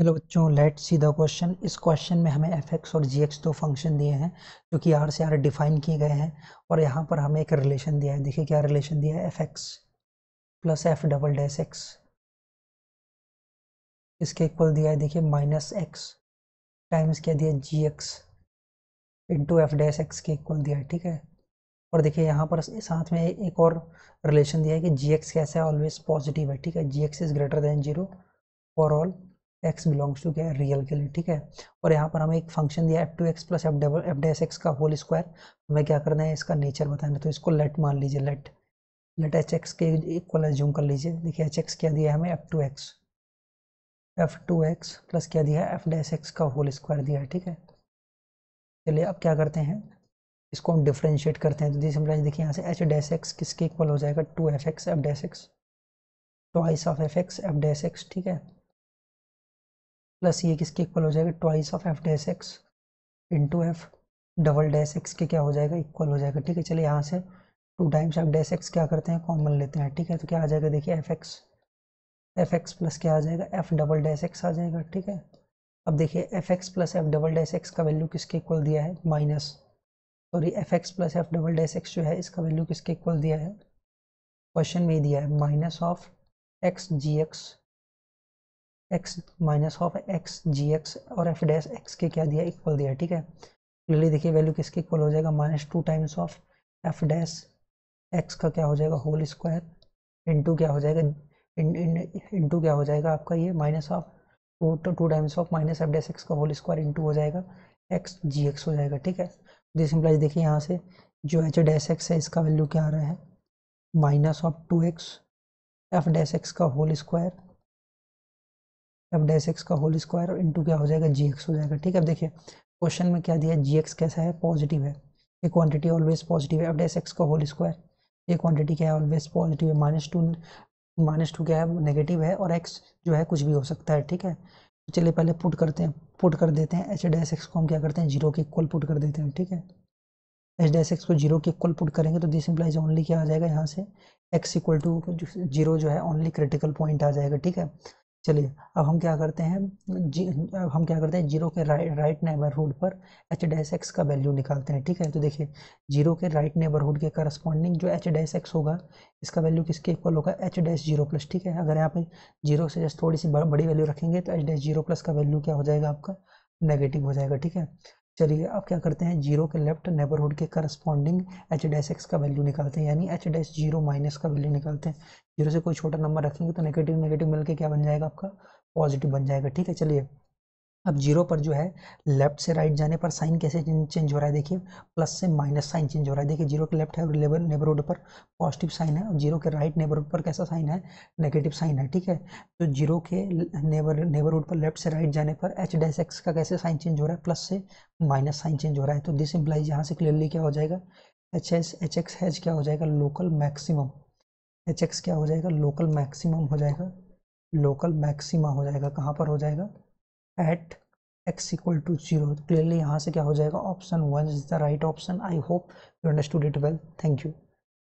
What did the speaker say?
hello बच्चों let see the question इस question में हमें एफ एक्स और जी एक्स दो फंक्शन दिए हैं जो कि आर से आर डिफाइन किए गए हैं और यहाँ पर हमें एक रिलेशन दिया है देखिए क्या रिलेशन दिया है F X plus F double dash X इसके इक्वल दिया है देखिए माइनस एक्स टाइम्स क्या दिया G X into F dash X के इक्वल दिया है ठीक है और देखिए यहाँ पर साथ में एक और रिलेशन दिया है कि जी एक्स कैसा है ऑलवेज पॉजिटिव है ठीक है G X is greater than zero for all X belongs to क्या है रियल के लिए ठीक है और यहाँ पर हमें एक फंक्शन दिया F two X plus F double F dash X का होल स्क्वायर हमें क्या करना है इसका नेचर बताना है तो इसको लेट मान लीजिए लेट लेट एच एक्स के इक्वल जूम कर लीजिए देखिए एच एक्स क्या दिया है हमें F two X F two X plus क्या दिया है एफ डे एक्स का होल स्क्वायर दिया है ठीक है चलिए अब क्या करते हैं इसको हम डिफ्रेंशिएट करते हैं तो दिस इम्प्लाइज देखिए यहाँ से एच डैस एक्स किसके इक्वल हो जाएगा two F X F dash X twice of F X F dash X ठीक है प्लस ये किसके इक्वल हो जाएगा twice of F dash X into F double dash X के क्या हो जाएगा इक्वल हो जाएगा ठीक है चलिए यहाँ से two times F dash X क्या करते हैं कॉमन लेते हैं ठीक है तो क्या आ जाएगा देखिए F X F X plus क्या आ जाएगा एफ डबल डैश एक्स आ जाएगा ठीक है अब देखिए F X plus F double dash X का वैल्यू किसके इक्वल दिया है minus sorry F X plus F double dash X जो है इसका वैल्यू किसके इक्वल दिया है क्वेश्चन में दिया है minus of X G X X minus of X G X और एफ डैश एक्स के क्या दिया इक्वल दिया ठीक है क्लियरली देखिए वैल्यू किसके इक्वल हो जाएगा minus two times of F dash X का क्या हो जाएगा होल स्क्वायर इंटू क्या हो जाएगा इंटू क्या हो जाएगा आपका ये minus of two two times of minus F dash X का होल स्क्वायर इंटू हो जाएगा एक्स जी एक्स हो जाएगा ठीक है दिस इम्प्लाइज देखिए यहाँ से जो एच डैश एक्स है इसका वैल्यू क्या आ रहा है minus of two X F dash X का होल स्क्वायर अब डैश एक्स का होल स्क्वायर और इंटू क्या हो जाएगा जी एक्स हो जाएगा ठीक है अब देखिए क्वेश्चन में क्या दिया है जी एक्स कैसा है पॉजिटिव है ये क्वांटिटी ऑलवेज पॉजिटिव है अब डैश एक्स का होल स्क्वायर ये क्वांटिटी क्या है ऑलवेज पॉजिटिव है माइनस टू माइनस टू क्या है नेगेटिव है और एक्स जो है कुछ भी हो सकता है ठीक है चलिए पहले पुट करते हैं पुट कर देते हैं एच डैश एक्स को हम क्या करते हैं जीरो के इक्वल पुट कर देते हैं ठीक है एच डैश एक्स को जीरो के इक्वल पुट करेंगे तो दिस इम्प्लाइज ओनली क्या आ जाएगा यहाँ से एक्स इक्वल टू जीरो जो है ओनली क्रिटिकल पॉइंट आ जाएगा ठीक है चलिए अब हम क्या करते हैं जी अब हम क्या करते हैं जीरो के राइट राइट नेबरहुड पर एच डैस एक्स का वैल्यू निकालते हैं ठीक है तो देखिए जीरो के राइट नेबरहुड के करस्पॉन्डिंग जो एच डैस एक्स होगा इसका वैल्यू किसके इक्वल होगा एच डैस जीरो प्लस ठीक है अगर यहाँ पे जीरो से जस्ट थोड़ी सी बड़ी वैल्यू रखेंगे तो एच डैस जीरो प्लस का वैल्यू क्या हो जाएगा आपका नेगेटिव हो जाएगा ठीक है चलिए अब क्या करते हैं जीरो के लेफ्ट नेबरहुड के करस्पॉन्डिंग एच डैश एक्स का वैल्यू निकालते हैं यानी एच डैश जीरो माइनस का वैल्यू निकालते हैं जीरो से कोई छोटा नंबर रखेंगे तो नेगेटिव नेगेटिव मिलकर क्या बन जाएगा आपका पॉजिटिव बन जाएगा ठीक है चलिए अब जीरो पर जो है लेफ्ट से राइट जाने पर साइन कैसे चेंज हो रहा है देखिए प्लस से माइनस साइन चेंज हो रहा है देखिए जीरो के लेफ्ट है और लेबर नेबरहुड पर पॉजिटिव साइन है और जीरो के राइट नेबरहुड पर कैसा साइन है नेगेटिव साइन है ठीक है तो जीरो के नेबर नेबरहुड पर लेफ्ट से राइट जाने पर एच डैश एक्स का कैसे साइन चेंज हो रहा है प्लस से माइनस साइन चेंज हो रहा है तो दिस इम्प्लाइज यहाँ से क्लियरली क्या हो जाएगा H S H X has क्या हो जाएगा लोकल मैक्सिमम एच एक्स क्या हो जाएगा लोकल मैक्सिमम हो जाएगा लोकल मैक्सिमा हो जाएगा कहाँ पर हो जाएगा at X equal to zero clearly यहाँ से क्या हो जाएगा option one is the right option I hope you understood it well thank you